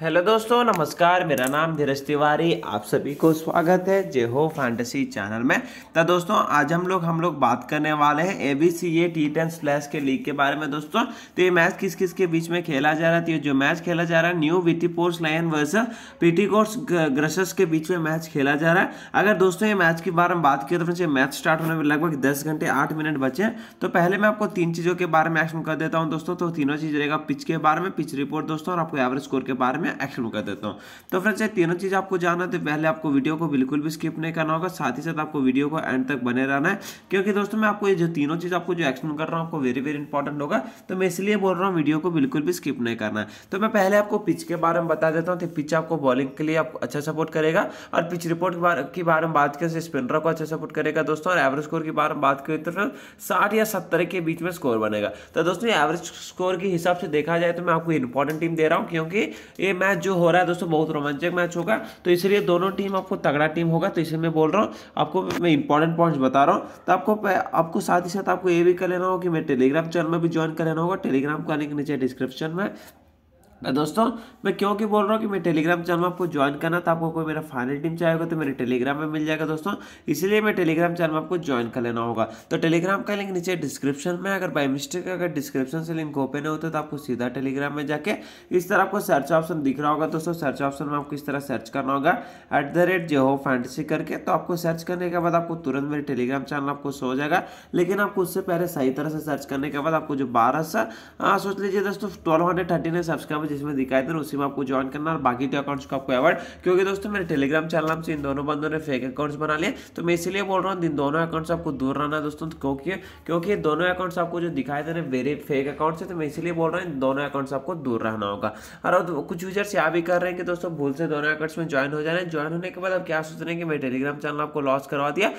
hello दोस्तों नमस्कार मेरा नाम धीरज तिवारी आप सभी को स्वागत है जे हो फैंटेसी चैनल में तो दोस्तों आज हम लोग हम लोग बात करने वाले हैं A B C A T ten slash के लीग के बारे में दोस्तों तो ये मैच किस किस के बीच में खेला जा रहा है तो ये जो मैच खेला जा रहा है न्यू विटी पोर्स लाइन वर्स पीटी कोर्स ग्रशस के बीच में मैच खेला जा रहा है अगर दोस्तों ये मैच के बारे में बात करें तो फ्रेंड्स ये मैच स्टार्ट होने में लगभग दस घंटे आठ मिनट बचे हैं तो पहले मैं आपको तीन चीज़ों के बारे में एक्शन कर देता हूँ दोस्तों तो तीनों चीज़ रहेगा पिच के बारे में पिच रिपोर्ट दोस्तों और आपको एवरेज स्कोर के बारे में में एक्शन कर देता हूँ तो फ्रेंड्स ये तीनों चीज़ आपको जानना तो पहले आपको वीडियो को बिल्कुल भी स्किप नहीं करना होगा साथ ही साथ आपको वीडियो को एंड तक बने रहना है क्योंकि दोस्तों मैं आपको ये जो तीनों चीज़ आपको जो एक्सप्लेन कर रहा हूँ आपको वेरी वेरी इंपॉर्टेंट होगा तो मैं इसलिए बोल रहा हूँ वीडियो को बिल्कुल भी स्किप नहीं करना है तो मैं पहले आपको पिच के बारे में बता देता हूँ तो पिच आपको बॉलिंग के लिए आपको अच्छा सपोर्ट करेगा और पिच तो अच्छा रिपोर्ट के बारे में बात करें तो स्पिनर को अच्छा सपोर्ट करेगा दोस्तों और एवरेज स्कोर के बारे में बात करें तो साठ या सत्तर के बीच में स्कोर बनेगा तो दोस्तों एवरेज स्कोर के हिसाब से देखा जाए तो मैं आपको इंपॉर्टेंट टीम दे रहा हूँ क्योंकि ये मैच जो हो रहा है दोस्तों बहुत रोमांचक मैच होगा तो इसलिए दोनों टीम आपको तगड़ा टीम होगा तो इसलिए मैं बोल रहा हूँ आपको मैं इंपॉर्टेंट पॉइंट्स बता रहा हूँ तो आपको आपको साथ ही साथ आपको ये भी कर लेना होगा कि मैं टेलीग्राम चैनल में भी ज्वाइन कर लेना होगा टेलीग्राम का लिंक नीचे डिस्क्रिप्शन में दोस्तों मैं क्योंकि बोल रहा हूँ कि मैं टेलीग्राम चैनल में आपको ज्वाइन करना था तो आपको कोई मेरा फाइनल टीम चाहेगा तो मेरे टेलीग्राम में मिल जाएगा दोस्तों इसलिए मैं टेलीग्राम चैनल में आपको ज्वाइन कर लेना होगा तो टेलीग्राम का लिंक नीचे डिस्क्रिप्शन में अगर बाई मिस्टेक अगर डिस्क्रिप्शन से लिंक ओपन होता तो आपको सीधा टेलीग्राम में जाके इस तरह आपको सर्च ऑप्शन दिख रहा होगा दोस्तों सर्च ऑप्शन में आपको इस तरह सर्च करना होगा एट द रेट जो हो करके तो आपको सर्च करने के बाद आपको तुरंत मेरे टेलीग्राम चैनल आपको सो जाएगा लेकिन आपको उससे पहले सही तरह से सर्च करने के बाद आपको जो बारह सा हाँ, सोच लीजिए दोस्तों twelve hundred thirty nine subscriber पर जिसमें दिखाए थे उसी में आपको ज्वाइन करना और बाकी के अकाउंट्स को आपको अवॉइड क्योंकि दोस्तों मेरे टेलीग्राम चैनल से इन दोनों बंदों ने फेक अकाउंट्स बना लिए तो मैं इसलिए बोल रहा हूँ इन दोनों अकाउंट्स आपको दूर रहना दोस्तों क्योंकि क्योंकि दोनों अकाउंट्स आपको जो दिखाए थे वेरे फेक अकाउंट्स है तो मैं इसलिए बोल रहा हूँ इन दोनों अकाउंट्स आपको दूर रहना होगा और कुछ यूजर्स यहाँ भी कर रहे हैं कि दोस्तों भूल से दोनों अकाउंट्स में ज्वाइन हो जाना है ज्वाइन होने के बाद आप क्या सोच रहे हैं कि मेरे टेलीग्राम चैनल आपको लॉस करवा दिया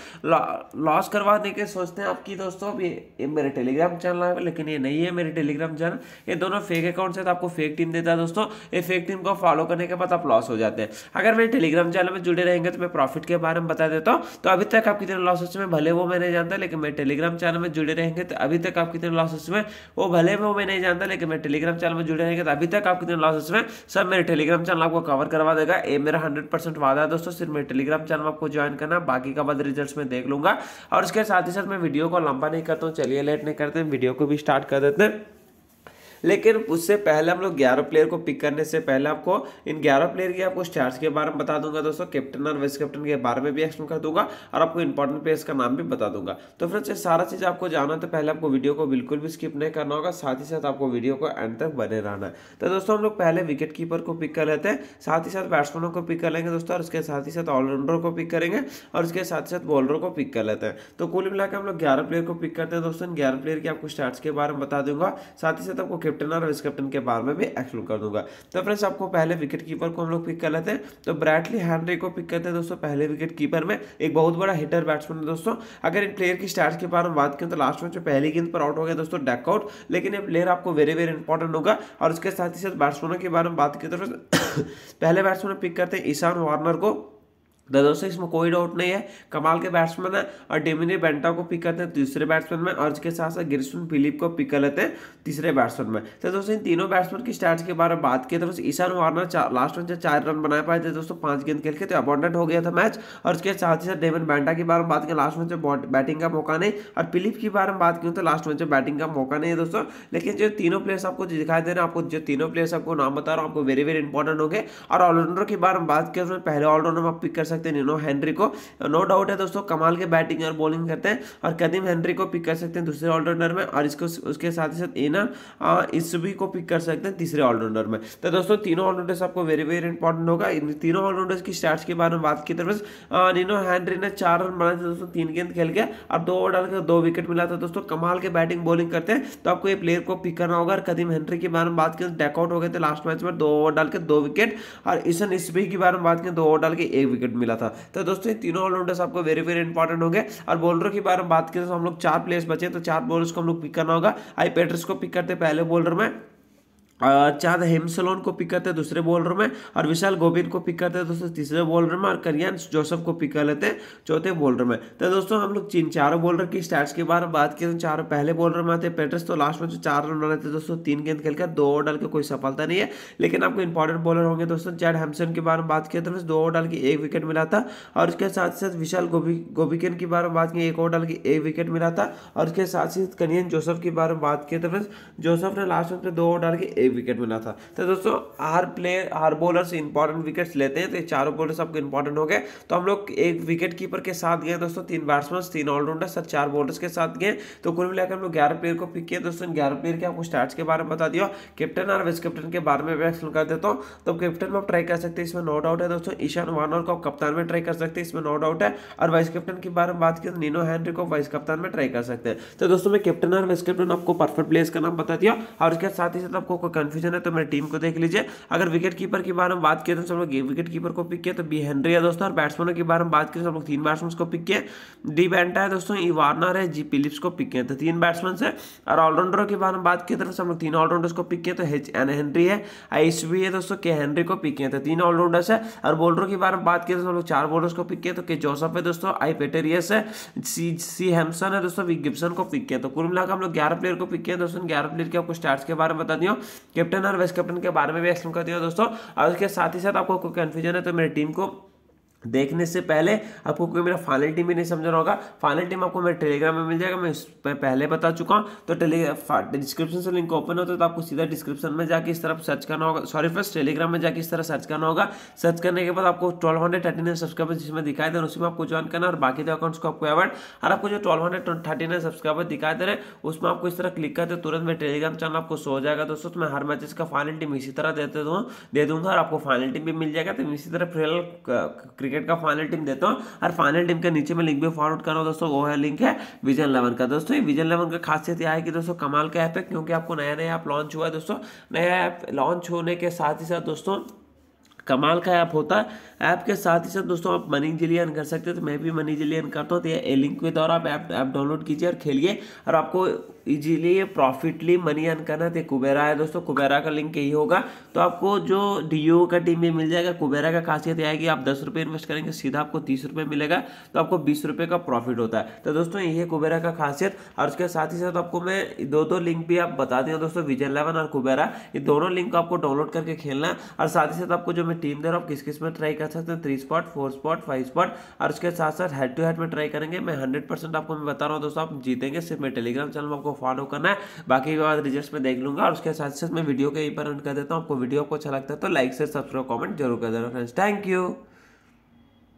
लॉस करवाने के सोचते हैं आपकी दोस्तों ये मेरे टेलीग्राम चैनल है लेकिन ये नहीं है मेरे टेलीग्राम चैनल ये दोनों फेक अकाउंट्स है तो आपको फेक टीम देता है दोस्तों ये फेक टीम को फॉलो करने के बाद आप लॉस हो जाते हैं अगर मेरे टेलीग्राम चैनल में जुड़े रहेंगे तो मैं प्रॉफिट के बारे में बता देता हूँ तो अभी तक आप कितने लॉसेस में भले वो मैं नहीं जानता लेकिन मेरे टेलीग्राम चैनल में जुड़े रहेंगे तो अभी तक आप कितने लॉसेस में वो भले वो मैं नहीं जानता लेकिन मेरे टेलीग्राम चैनल में जुड़े रहेंगे तो अभी तक आप कितने लॉसेस में सब मेरे टेलीग्राम चैनल आपको कवर करवा देगा ये मेरा हंड्रेड परसेंट वादा है दोस्तों सिर्फ मेरे टेलीग्राम चैनल आपको ज्वाइन करना बाकी का बाद रिजल्ट में देख लूंगा और उसके साथ ही साथ मैं वीडियो को लंबा नहीं करता हूँ चलिए लेट नहीं करते वीडियो को भी स्टार्ट कर देते हैं लेकिन उससे पहले हम लोग ग्यारह प्लेयर को पिक करने से पहले आपको इन ग्यारह प्लेयर की आपको स्टार्स के बारे में बता दूंगा दोस्तों कैप्टन और वाइस कैप्टन के बारे में भी एक्सप्लेन कर दूंगा और आपको इंपॉर्टेंट प्लेयर्स का नाम भी बता दूंगा तो फ्रेंड्स ये सारा चीज़ आपको जाना तो पहले आपको वीडियो को बिल्कुल भी स्किप नहीं करना होगा साथ ही साथ आपको वीडियो को एंड तक बने रहना है तो दोस्तों हम लोग पहले विकेट कीपर को पिक कर लेते हैं साथ ही साथ बैट्समैनों को पिक कर लेंगे दोस्तों और उसके साथ ही साथ ऑलराउंडर को पिक करेंगे और उसके साथ ही साथ बॉलरों को पिक कर लेते हैं तो कुल मिलाकर हम लोग ग्यारह प्लेयर को पिक करते हैं दोस्तों ग्यारह प्लेयर की आपको स्टार्ट के बारे में बता दूंगा साथ ही साथ आपको कैप्टन और वाइस कैप्टन के बारे में भी एक्सप्लेन कर दूंगा तो फ्रेंड्स आपको पहले विकेट कीपर को हम लोग पिक कर लेते हैं तो ब्रैटली हैनरी को पिक करते हैं दोस्तों पहले विकेट कीपर में एक बहुत बड़ा हिटर बैट्समैन है दोस्तों अगर इन प्लेयर की स्टार्ट के बारे में बात करें तो लास्ट मैच में पहली गेंद पर आउट हो गया दोस्तों डेकआउट लेकिन ये प्लेयर आपको वेरी वेरी इंपॉर्टेंट होगा और उसके साथ ही साथ बैट्समैनों के बारे में बात करें तो पहले बैट्समैन पिक करते हैं ईशान वार्नर को दोस्तों इसमें कोई डाउट नहीं है कमाल के बैट्समैन है और डेमिनी बेंटा को पिक करते हैं तीसरे बैट्समैन में और इसके साथ साथ गिरसुन फिलिप को पिक कर लेते हैं तीसरे बैट्समैन में तो दोस्तों इन तीनों बैट्समैन की स्टार्ट के बारे में बात की तो दोस्तों ईशान वार्नर लास्ट में चार रन बना पाए थे दोस्तों पांच गेंद खेल के तो अपॉइंटेंट हो गया था मैच और उसके साथ ही साथ डेमिन बेंटा के बारे में बात की लास्ट में बैटिंग का मौका नहीं और फिलिप के बारे में बात की तो लास्ट में बैटिंग का मौका नहीं है दोस्तों लेकिन जो तीनों प्लेयर्स आपको दिखाई दे रहे हैं आपको जो तीनों प्लेयर्स आपको नाम बता रहा हूँ आपको वेरी वेरी इंपॉर्टेंट हो गए और ऑलराउंडर के बारे में बात करें तो पहले ऑलराउंडर आप पिक कर सकते सकते हैं नीनो हेनरी को नो डाउट है दोस्तों कमाल के बैटिंग और बॉलिंग करते हैं और कदीम हेनरी को पिक कर सकते हैं दूसरे ऑलराउंडर में और इसको उसके साथ ही साथ एना इसवी को पिक कर सकते हैं तीसरे ऑलराउंडर में तो दोस्तों तीनों ऑलराउंडर्स आपको वेरी वेरी इंपॉर्टेंट होगा इन तीनों ऑलराउंडर्स की स्टार्ट के बारे में बात की तरफ नीनो हेनरी ने चार रन बनाए थे दोस्तों तीन गेंद खेल के और दो ओवर डालकर दो विकेट मिला था दोस्तों कमाल के बैटिंग बॉलिंग करते हैं तो आपको ये प्लेयर को पिक करना होगा और कदीम हेनरी के बारे में बात करें डेकआउट हो गए थे लास्ट मैच में दो ओवर डाल के दो विकेट और ईशन इसबी के बारे में बात करें दो ओवर डाल के एक विकेट मिला मिला था तो दोस्तों ये तीनों ऑलराउंडर्स आपको वेरी वेरी इंपॉर्टेंट होंगे और बॉलरों के बारे में बात करें तो हम लोग चार प्लेयर्स बचे तो चार बॉलर्स को हम लोग पिक करना होगा आई पेटर्स को पिक करते पहले बॉलर में चांद हेमसलोन को पिक करते हैं दूसरे बॉलर में और विशाल गोबिन को पिक करते हैं दोस्तों तीसरे बॉलर में और करियन जोसफ को पिक कर लेते हैं चौथे बॉलर में तो दोस्तों हम लोग चीन चारों बॉलर की स्टैट्स के बारे में बात करें तो चारों पहले बॉलर में आते हैं पेटर्स तो लास्ट में जो चार रन बनाते थे दोस्तों तीन गेंद खेलकर दो ओवर डाल के कोई सफलता नहीं है लेकिन आपको इंपॉर्टेंट बॉलर होंगे दोस्तों चैड हेमसन के बारे में बात करें तो दो ओवर डाल के एक विकेट मिला था और उसके साथ साथ विशाल गोभी के बारे में बात की एक ओवर डाल के एक विकेट मिला था और उसके साथ साथ कनियन जोसफ के बारे में बात किए तो जोसफ ने लास्ट में दो ओवर डाल के एक विकेट मिला था तो दोस्तों हर प्लेयर हर बॉलर से इंपॉर्टेंट विकेट्स लेते हैं तो चारों बॉलर्स आपको इंपॉर्टेंट हो गए तो हम लोग एक विकेट कीपर के साथ गए दोस्तों तीन बैट्समैन तीन ऑलराउंडर सर चार बॉलर्स के साथ गए तो कुल मिलाकर हम लोग ग्यारह प्लेयर को पिक किए दोस्तों ग्यारह प्लेयर के आपको स्टार्ट के बारे में बता दिया कैप्टन और वाइस कैप्टन के बारे में एक्सप्लेन कर देता हूँ तो कैप्टन में आप ट्राई कर सकते हैं इसमें नो डाउट है दोस्तों ईशान वानर को कप्तान में ट्राई कर सकते हैं इसमें नो डाउट है और वाइस कैप्टन के बारे में बात की तो नीनो हैंनरी को वाइस कप्तान में ट्राई कर सकते हैं तो दोस्तों मैं कैप्टन और वाइस कैप्टन आपको परफेक्ट प्लेयर्स का नाम बता दिया और उसके साथ ही साथ आपको कंफ्यूजन है तो मेरी टीम को देख लीजिए अगर विकेट कीपर की बारे में बात किए तो सब लोग विकेट कीपर को पिक किया तो बी हेनरी है दोस्तों और बैट्समैनों के बारे में बात किए तो हम लोग तीन बैट्समैन को पिक किए डी बैंटा है दोस्तों ई e वार्नर है जी पिलिप्स को पिक किए तो तीन बैट्समैन है और ऑलराउंडरों के बारे में बात किए तो हम लोग तीन ऑलराउंडर्स को पिक किए तो एच एन हेनरी है आईस भी है दोस्तों के हेनरी को पिक किए तो तीन ऑलराउंडर्स है और बॉलरों के बारे में बात किए तो हम लोग चार बॉलर्स को पिक किए तो के जोसफ है दोस्तों आई पेटेरियस है सी सी हेमसन है दोस्तों गिब्सन को पिक किया तो कुल मिलाकर हम लोग ग्यारह प्लेयर को पिक किया दोस्तों ग्यारह प्लेयर के आपको स्टार्ट के बारे में बता दियो कैप्टन और वाइस कैप्टन के बारे में भी एक्सप्लेन कर दिया दोस्तों और उसके साथ ही साथ आपको कोई कन्फ्यूजन है तो मेरी टीम को देखने से पहले आपको क्योंकि मेरा फाइनल टीम भी नहीं समझना होगा फाइनल टीम आपको मेरे टेलीग्राम में मिल जाएगा मैं उस पर पहले बता चुका हूँ तो डिस्क्रिप्शन से लिंक ओपन होता है तो आपको सीधा डिस्क्रिप्शन में जाके इस तरफ सर्च करना होगा सॉरी फर्स्ट टेलीग्राम में जाके इस तरह सर्च करना होगा सर्च करने के बाद आपको twelve hundred thirty nine subscriber जिसमें दिखाई दे रहे उसमें आपको ज्वाइन करना और बाकी दो अकाउंट्स को आपको एवर्ड और आपको जो twelve hundred thirty nine subscriber दिखाई दे रहे उसमें आपको इस तरह क्लिक करते तुरंत मेरे टेलीग्राम चैनल आपको सो जाएगा दोस्तों तो मैं हर मैचेस का फाइनल टीम इसी तरह देते दूँ दे दूंगा और आपको फाइनल टीम भी मिल जाएगा तो इसी तरह फिलहाल क्रिकेट का फाइनल टीम देता हूँ और फाइनल टीम के नीचे में लिंक भी फॉरवर्ड कर रहा हूँ दोस्तों वो है लिंक है विजन इलेवन का दोस्तों ये विजन इलेवन का खासियत यह है कि दोस्तों कमाल का ऐप है क्योंकि आपको नया नया ऐप लॉन्च हुआ है दोस्तों नया ऐप लॉन्च होने के साथ ही साथ दोस्तों कमाल का ऐप होता है ऐप के साथ ही साथ दोस्तों आप मनी जिली अर्न कर सकते हो तो मैं भी मनी जिली अर्न करता हूँ तो ये लिंक के द्वारा आप ऐप डाउनलोड कीजिए और खेलिए और आपको इजीली तो ये प्रॉफिटली मनी अर्न करना तो कुबेरा है दोस्तों कुबेरा का लिंक यही होगा तो आपको जो डी का टीम भी मिल जाएगा कुबेरा का खासियत यह है कि आप दस रुपये इन्वेस्ट करेंगे सीधा आपको तीस रुपये मिलेगा तो आपको बीस रुपये का प्रॉफिट होता है तो दोस्तों यही है कुबेरा का खासियत और उसके साथ ही साथ आपको मैं दो दो लिंक भी आप बता दें दोस्तों विजय इलेवन और कुबेरा ये दोनों लिंक आपको डाउनलोड करके खेलना और साथ ही साथ आपको जो मैं में टीम दर आप किस किस में ट्राई कर सकते हैं three spot four spot five spot और उसके साथ साथ हेड टू हेड में ट्राई करेंगे मैं हंड्रेड परसेंट आपको मैं बता रहा हूँ दोस्तों आप जीतेंगे सिर्फ मैं टेलीग्राम चैनल में आपको फॉलो करना है बाकी के बाद रिजल्ट में देख लूंगा और उसके साथ साथ मैं वीडियो के यहीं पर एंड कर देता हूँ आपको वीडियो को अच्छा लगता है तो लाइक से सब्सक्राइब कॉमेंट जरूर कर देना फ्रेंड्स थैंक यू